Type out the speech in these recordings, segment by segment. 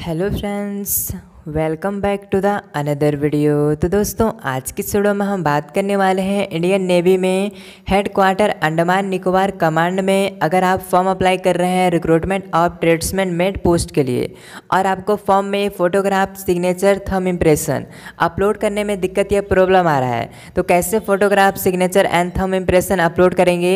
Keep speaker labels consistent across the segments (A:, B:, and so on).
A: hello friends welcome back to the another video तो दोस्तों आज की वीडियो में हम बात करने वाले हैं इंडियन नेवी में headquarter Andaman Nicobar command में अगर आप फॉर्म अप्लाई कर रहे हैं recruitment of tradesman mate post के लिए और आपको फॉर्म में photograph signature thumb impression upload करने में दिक्कत या प्रॉब्लम आ रहा है तो कैसे photograph signature and thumb impression upload करेंगे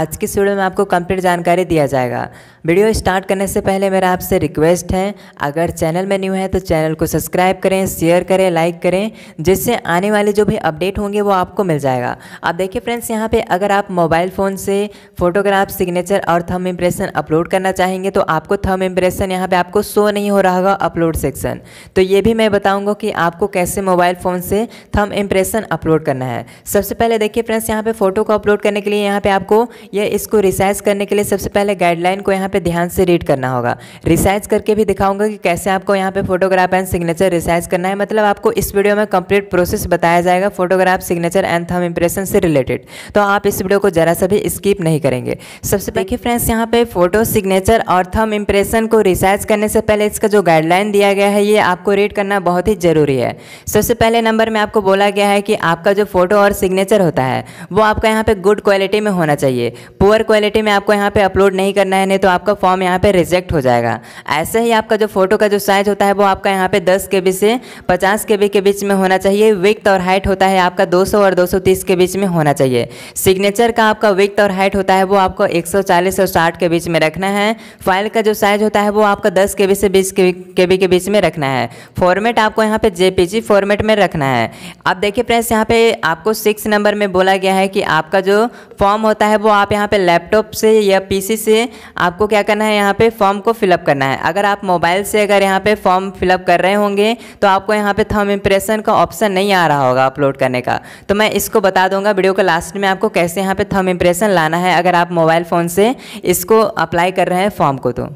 A: आज की वीडियो में आपको कंप्लीट जानकारी दिया जाएगा वीडियो स्टार्ट करने से पहले मेरा आपसे रिक्वेस्ट है अगर चैनल में न्यू है तो चैनल को सब्सक्राइब करें शेयर करें लाइक करें जिससे आने वाले जो भी अपडेट होंगे वो आपको मिल जाएगा आप देखिए फ्रेंड्स यहाँ पे अगर आप मोबाइल फ़ोन से फोटोग्राफ सिग्नेचर और थम इम्प्रेशन अपलोड करना चाहेंगे तो आपको थम इम्प्रेशन यहाँ पे आपको शो नहीं हो रहा होगा अपलोड सेक्शन तो ये भी मैं बताऊँगा कि आपको कैसे मोबाइल फ़ोन से थम इम्प्रेशन अपलोड करना है सबसे पहले देखिए फ्रेंड्स यहाँ पे फ़ोटो को अपलोड करने के लिए यहाँ पर आपको या इसको रिसाइज करने के लिए सबसे पहले गाइडलाइन को यहाँ पर ध्यान से रीड करना होगा रिसाइज करके भी दिखाऊंगा कि कैसे आपको यहाँ पे फोटोग्राफ एंड सिग्नेचर रिसाइज करना है मतलब आपको इस वीडियो में कंप्लीट प्रोसेस बताया जाएगा photograph signature and thumb impression से रिलेटेड तो आप इस वीडियो को जरा सा भी स्किप नहीं करेंगे सबसे देखिए फ्रेंड्स यहाँ पे फोटो सिग्नेचर और थम इंप्रेशन को रिसाइज करने से पहले इसका जो गाइडलाइन दिया गया है ये आपको रीड करना बहुत ही ज़रूरी है सबसे पहले नंबर में आपको बोला गया है कि आपका जो फोटो और सिग्नेचर होता है वो आपका यहाँ पे गुड क्वालिटी में होना चाहिए पुअर क्वालिटी में आपको यहाँ पे अपलोड नहीं करना है नहीं तो आपका फॉर्म यहाँ पे रिजेक्ट हो जाएगा ऐसे ही आपका जो फोटो का जो साइज होता है वो आपका यहाँ पे 10 के बी से 50 के के बीच में होना चाहिए विक्थ और हाइट होता है आपका 200 और 230 के बीच में होना चाहिए सिग्नेचर का आपका विक्थ और हाइट होता है वो आपको 140 और 60 के बीच में रखना है फाइल का जो साइज होता है वो आपका 10 के से 20 के के बीच में रखना है फॉर्मेट आपको यहाँ पे जेपीजी फॉर्मेट में रखना है अब देखिए फ्रेंड्स यहाँ पे आपको सिक्स नंबर में बोला गया है कि आपका जो फॉर्म होता है वो आप यहाँ पे लैपटॉप से या पीसी से आपको क्या करना है यहाँ पे फॉर्म को फिलअप करना है अगर आप मोबाइल से अगर यहाँ पे फॉर्म फिलअप कर रहे हैं गए होंगे तो आपको यहाँ पे थम इम्प्रेशन का ऑप्शन नहीं आ रहा होगा अपलोड करने का तो मैं इसको बता दूंगा वीडियो के लास्ट में आपको कैसे यहाँ पे थम इम्प्रेशन लाना है अगर आप मोबाइल फ़ोन से इसको अप्लाई कर रहे हैं फॉर्म को तो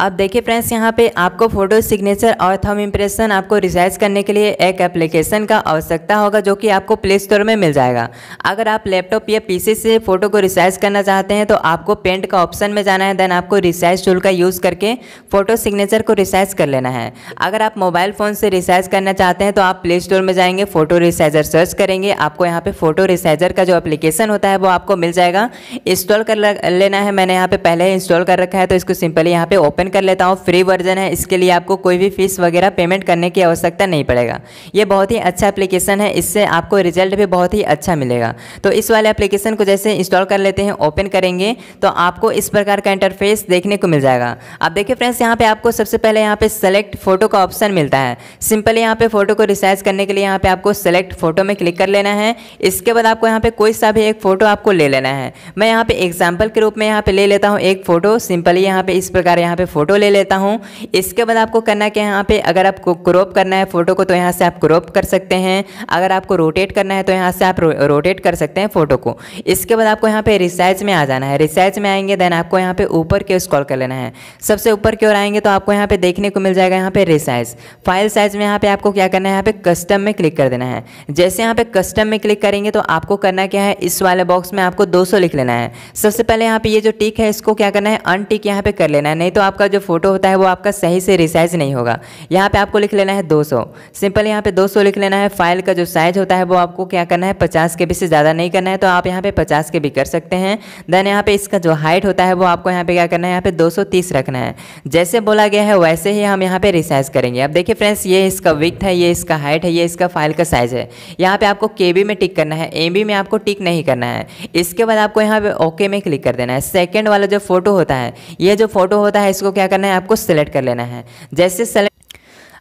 A: अब देखिए फ्रेंड्स यहाँ पे आपको फोटो सिग्नेचर और थम इम्प्रेशन आपको रिसाइज करने के लिए एक एप्लीकेशन का आवश्यकता होगा जो कि आपको प्ले स्टोर में मिल जाएगा अगर आप लैपटॉप या पीसी से फोटो को रिसाइज करना चाहते हैं तो आपको पेंट का ऑप्शन में जाना है देन आपको रिसाइज टूल का यूज़ करके फोटो सिग्नेचर को रिसाइज कर लेना है अगर आप मोबाइल फ़ोन से रिसाइज करना चाहते हैं तो आप प्ले स्टोर में जाएंगे फोटो रिसाइजर सर्च करेंगे आपको यहाँ पर फोटो रिसाइजर का जो एप्लीकेशन होता है वो आपको मिल जाएगा इंस्टॉल कर लेना है मैंने यहाँ पर पहले इंस्टॉल कर रखा है तो इसको सिंपली यहाँ पर ओपन ओपन कर लेता हूँ फ्री वर्जन है इसके लिए आपको कोई भी फीस वगैरह पेमेंट करने की आवश्यकता नहीं पड़ेगा ये बहुत ही अच्छा एप्लीकेशन है इससे आपको रिजल्ट भी बहुत ही अच्छा मिलेगा तो इस वाले एप्लीकेशन को जैसे इंस्टॉल कर लेते हैं ओपन करेंगे तो आपको इस प्रकार का इंटरफेस देखने को मिल जाएगा आप देखिए फ्रेंड्स यहाँ पर आपको सबसे पहले यहाँ पर सेलेक्ट फोटो का ऑप्शन मिलता है सिंपली यहाँ पर फोटो को रिसाइज करने के लिए यहाँ पर आपको सेलेक्ट फोटो में क्लिक कर लेना है इसके बाद आपको यहाँ पर कोई सा भी एक फोटो आपको ले लेना है मैं यहाँ पर एग्जाम्पल के रूप में यहाँ पर ले लेता हूँ एक फोटो सिंपली यहाँ पे इस प्रकार यहाँ पे फ़ोटो ले लेता हूँ इसके बाद आपको करना क्या है यहाँ पे अगर आपको क्रॉप करना है फ़ोटो को तो यहाँ से आप क्रॉप कर सकते हैं अगर आपको रोटेट करना है तो यहाँ से आप रोटेट कर सकते हैं फ़ोटो को इसके बाद आपको यहाँ पे रिसाइज में आ जाना है रिसाइज में आएंगे देन आपको यहाँ पे ऊपर की स्कॉल कर लेना है सबसे ऊपर की ओर आएंगे तो आपको यहाँ पे देखने को मिल जाएगा यहाँ पे रिसाइज फाइल साइज में यहाँ पे आपको क्या करना है यहाँ पे कस्टम में क्लिक कर देना है जैसे यहाँ पे कस्टम में क्लिक करेंगे तो आपको करना क्या है इस वाले बॉक्स में आपको दो लिख लेना है सबसे पहले यहाँ पे ये जो टिक है इसको क्या करना है अनटिक यहाँ पे कर लेना है नहीं तो आपका का जो फोटो होता है वो आपका सही से रिसाइज नहीं होगा यहाँ पे आपको लिख लेना है 200 सिंपल यहाँ पे 200 लिख लेना है फाइल का जो साइज होता है वो आपको क्या करना है 50 के बी से ज़्यादा नहीं करना है तो आप यहाँ पे 50 के बी कर सकते हैं देन यहाँ पे इसका जो हाइट होता है वो आपको यहाँ पे क्या करना है यहाँ पे दो रखना है जैसे बोला गया है वैसे ही हम यहाँ पे रिसाइज करेंगे अब देखिए फ्रेंड्स ये इसका विथ है ये इसका हाइट है ये इसका फाइल का साइज है यहाँ पे आपको के में टिक करना है एम में आपको टिक नहीं करना है इसके बाद आपको यहाँ पे ओके में क्लिक कर देना है सेकेंड वाला जो फोटो होता है ये जो फोटो होता है इसको क्या करना है आपको सेलेक्ट कर लेना है जैसे सेलेक्ट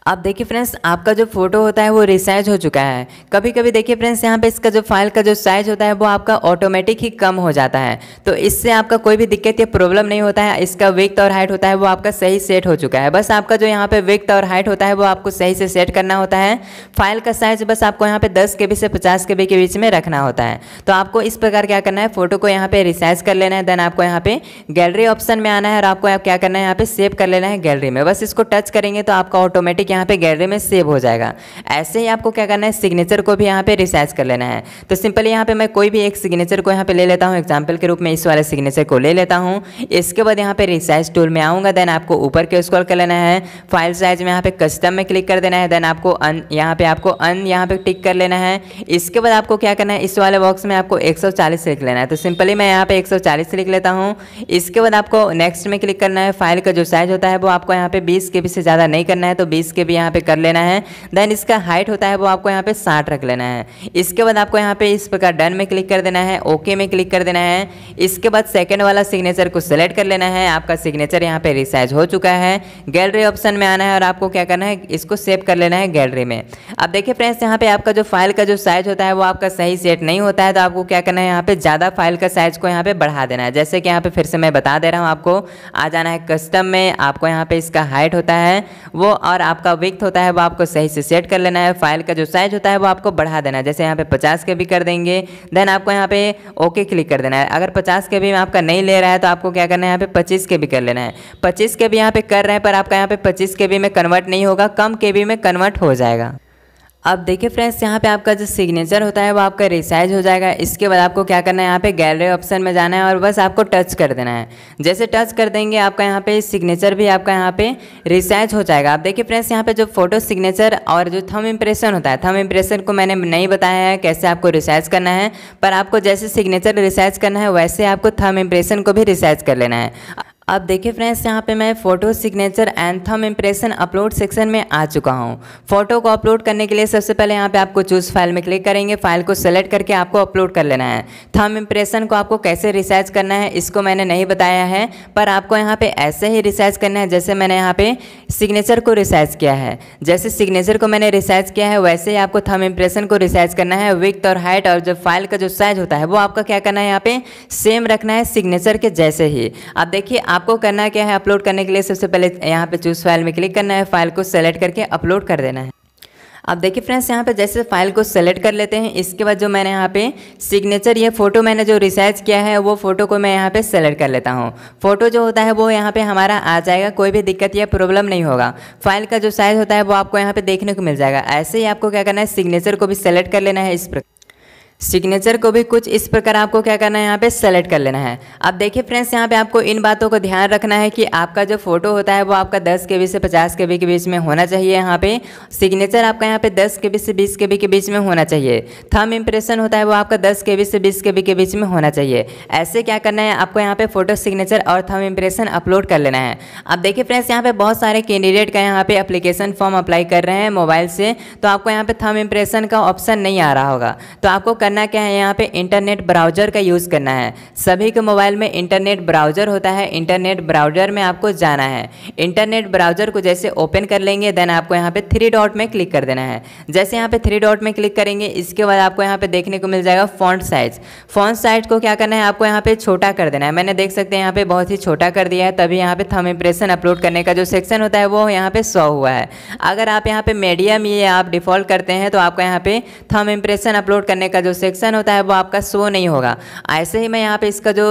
A: अब देखिए फ्रेंड्स आपका जो फोटो होता है वो रिसाइज हो चुका है कभी कभी देखिए फ्रेंड्स यहाँ पे इसका जो फाइल का जो साइज होता है वो आपका ऑटोमेटिक ही कम हो जाता है तो इससे आपका कोई भी दिक्कत या प्रॉब्लम नहीं होता है इसका विक्थ और हाइट होता है वो आपका सही सेट हो चुका है बस आपका जो यहाँ पे विक्थ और हाइट होता है वो आपको सही से सेट करना होता है फाइल का साइज बस आपको यहाँ पे दस के से पचास के के बीच में रखना होता है तो आपको इस प्रकार क्या करना है फोटो को यहाँ पे रिसाइज कर लेना है देन आपको यहाँ पे गैलरी ऑप्शन में आना है और आपको क्या करना है यहाँ पे सेव कर लेना है गैलरी में बस इसको टच करेंगे तो आपका ऑटोमेटिक यहाँ पे गैलरी में सेव हो जाएगा ऐसे ही आपको क्या करना है सिग्नेचर को भी यहाँ पे रिसाइज कर लेना है तो सिंपली यहाँ पे मैं कोई भी एक सिग्नेचर को यहाँ पे ले लेता हूँ एग्जाम्पल के रूप में इस वाले सिग्नेचर को ले लेता हूँ इसके बाद यहाँ पे रिसाइज टूल में आऊँगा देन आपको ऊपर के स्कॉल कर लेना है फाइल साइज में यहाँ पे कस्टम में क्लिक कर देना है देन आपको अन यहाँ पे आपको अन यहाँ पे टिक कर लेना है इसके बाद आपको क्या करना है इस वाले बॉक्स में आपको एक लिख लेना है तो सिंपली मैं यहाँ पे एक लिख लेता हूँ इसके बाद आपको नेक्स्ट में क्लिक करना है फाइल का जो साइज होता है वो आपको यहाँ पे बीस के से ज़्यादा नहीं करना है तो बीस के भी यहाँ पे कर लेना है देन इसका हाइट होता है वो आपको यहाँ पे साठ रख लेना है इसके बाद आपको यहाँ पे इस प्रकार डन में क्लिक कर देना है ओके में क्लिक कर देना है इसके बाद सेकेंड वाला सिग्नेचर को सेलेक्ट कर लेना है आपका सिग्नेचर यहाँ पे रिसाइज हो चुका है गैलरी ऑप्शन में आना है और आपको क्या करना है इसको सेव कर लेना है गैलरी में अब देखिए फ्रेंड्स यहाँ पे आपका जो फाइल का जो साइज होता है वो आपका सही सेट नहीं होता है तो आपको क्या करना है यहाँ पे ज़्यादा फाइल का साइज को यहाँ पे बढ़ा देना है जैसे कि यहाँ पे फिर से मैं बता दे रहा हूँ आपको आ जाना है कस्टम में आपको यहाँ पे इसका हाइट होता है वो और आपका आपका विक्थ होता है वो आपको सही से सेट कर लेना है फाइल का जो साइज होता है वो आपको बढ़ा देना है जैसे यहाँ पे पचास के भी कर देंगे देन आपको यहाँ पे ओके क्लिक कर देना है अगर पचास के भी आपका नहीं ले रहा है तो आपको क्या करना है यहाँ पे पच्चीस के भी कर लेना है पच्चीस के भी यहाँ पे कर रहे हैं पर आपका यहाँ पे पच्चीस के में कन्वर्ट नहीं होगा कम के में कन्वर्ट हो जाएगा अब देखिए फ्रेंड्स यहाँ पे आपका जो सिग्नेचर होता है वो आपका रिसाइज हो जाएगा इसके बाद आपको क्या करना है यहाँ पे गैलरी ऑप्शन में जाना है और बस आपको टच कर देना है जैसे टच कर देंगे आपका यहाँ पे सिग्नेचर भी आपका यहाँ पे रिसाइज हो जाएगा आप देखिए फ्रेंड्स यहाँ पे जो फोटो सिग्नेचर और जो थम इम्प्रेशन होता है थम इम्प्रेशन को मैंने नहीं बताया है कैसे आपको रिसाइज करना है पर आपको जैसे सिग्नेचर रिसाइज करना है वैसे आपको थम इम्प्रेशन को भी रिसाइज कर लेना है अब देखिए फ्रेंड्स यहाँ पे मैं photo signature and impression upload section में आ चुका हूँ फोटो को अपलोड करने के लिए सबसे पहले यहाँ पे आपको चूज फाइल में क्लिक करेंगे फाइल को सेलेक्ट करके आपको अपलोड कर लेना है थम इम्प्रेशन को आपको कैसे रिसर्च करना है इसको मैंने नहीं बताया है पर आपको यहाँ पे ऐसे ही रिसर्च करना है जैसे मैंने यहाँ पे सिग्नेचर को रिसर्च किया है जैसे सिग्नेचर को मैंने रिसर्च किया है वैसे ही आपको थम इम्प्रेशन को रिसर्च करना है विथ और हाइट और जो फाइल का जो साइज होता है वो आपका क्या करना है यहाँ पे सेम रखना है सिग्नेचर के जैसे ही अब देखिए आपको करना क्या है अपलोड करने के लिए सबसे पहले यहाँ पे चूज फाइल में क्लिक करना है फाइल को सेलेक्ट करके अपलोड कर देना है अब देखिए फ्रेंड्स यहाँ पे जैसे फाइल को सेलेक्ट कर लेते हैं इसके बाद जो मैंने यहाँ पे सिग्नेचर ये फ़ोटो मैंने जो रिसर्च किया है वो फ़ोटो को मैं यहाँ पे सेलेक्ट कर लेता हूँ फ़ोटो जो होता है वो यहाँ पे हमारा आ जाएगा कोई भी दिक्कत या प्रॉब्लम नहीं होगा फाइल का जो साइज़ होता है वो आपको यहाँ पे देखने को मिल जाएगा ऐसे ही आपको क्या करना है सिग्नेचर को भी सेलेक्ट कर लेना है इस प्रकार सिग्नेचर को भी कुछ इस प्रकार आपको क्या करना है यहाँ पे सेलेक्ट कर लेना है अब देखिए फ्रेंड्स यहाँ पे आपको इन बातों को ध्यान रखना है कि आपका जो फोटो होता है वो आपका 10 के बी से 50 के बी के बीच में होना चाहिए यहाँ पे सिग्नेचर आपका यहाँ पे 10 के बी से 20 के बी के बीच में होना चाहिए थम इम्प्रेशन होता है वो आपका दस के से बीस के के बीच में होना चाहिए ऐसे क्या करना है आपको यहाँ पे फोटो सिग्नेचर और थम इम्प्रेशन अपलोड कर लेना है अब देखिए फ्रेंड्स यहाँ पे बहुत सारे कैंडिडेट का यहाँ पे अप्लीकेशन फॉर्म अप्लाई कर रहे हैं मोबाइल से तो आपको यहाँ पे थम इम्प्रेशन का ऑप्शन नहीं आ रहा होगा तो आपको करना क्या है यहाँ पे इंटरनेट ब्राउज़र का यूज़ करना है सभी के मोबाइल में इंटरनेट ब्राउज़र होता है इंटरनेट ब्राउज़र में आपको जाना है इंटरनेट ब्राउज़र को जैसे ओपन कर लेंगे देन आपको यहाँ पे थ्री डॉट में क्लिक कर देना है जैसे यहाँ पे थ्री डॉट में क्लिक करेंगे इसके बाद आपको यहाँ पे देखने को मिल जाएगा फॉन्ट साइज फॉन्ट साइज को क्या करना है आपको यहाँ पे छोटा कर देना है मैंने देख सकते हैं यहाँ पे बहुत ही छोटा कर दिया है तभी यहाँ पे थम इम्प्रेशन अपलोड करने का जो सेक्शन होता है वो यहाँ पे सौ हुआ है अगर आप यहाँ पे मीडियम ये आप डिफॉल्ट करते हैं तो आपको यहाँ पे थम इम्प्रेशन अपलोड करने का जो सेक्शन होता है वो आपका शो नहीं होगा ऐसे ही मैं यहाँ पे इसका जो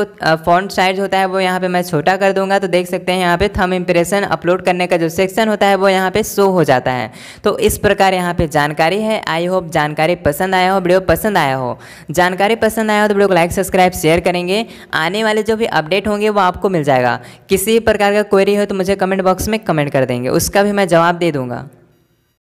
A: फॉन्ट साइज होता है वो यहाँ पे मैं छोटा कर दूंगा तो देख सकते हैं यहाँ पे थम इम्प्रेशन अपलोड करने का जो सेक्शन होता है वो यहाँ पे शो हो जाता है तो इस प्रकार यहाँ पे जानकारी है आई होप जानकारी पसंद आया हो वीडियो पसंद आया हो जानकारी पसंद आया हो तो वीडियो को लाइक सब्सक्राइब शेयर करेंगे आने वाले जो भी अपडेट होंगे वो आपको मिल जाएगा किसी भी प्रकार का क्वेरी हो तो मुझे कमेंट बॉक्स में कमेंट कर देंगे उसका भी मैं जवाब दे दूंगा